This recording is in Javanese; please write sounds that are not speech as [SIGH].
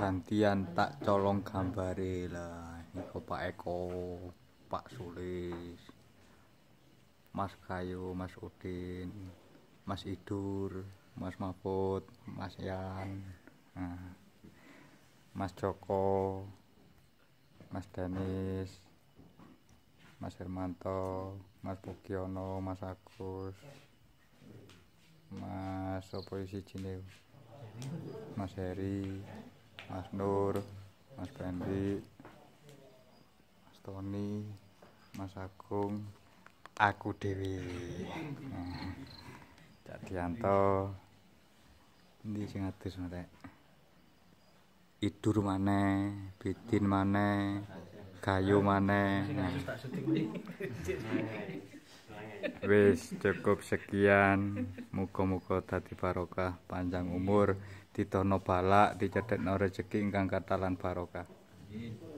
gantian tak colong gambare lah iki Pak Eko Pak Sulis Mas Kayu Mas Udin Mas Idur Mas Mahfud Mas Yan Mas Joko Mas Danis Mas Hermanto Mas Bukiono Mas Agus Mas Sopo Isi Mas Heri Mas Heri Mas Nur, Mas Bendi, Mas Tony, Mas Agung, aku Dewi. Jadianto, [LAUGHS] ini sing atus mate. Idur mana, bidin mana, kayu mana. Nah. wis cukup sekian muga-muga dadi barokah panjang umur ditono balak dicethekno rejeki ingkang katalan barokah amin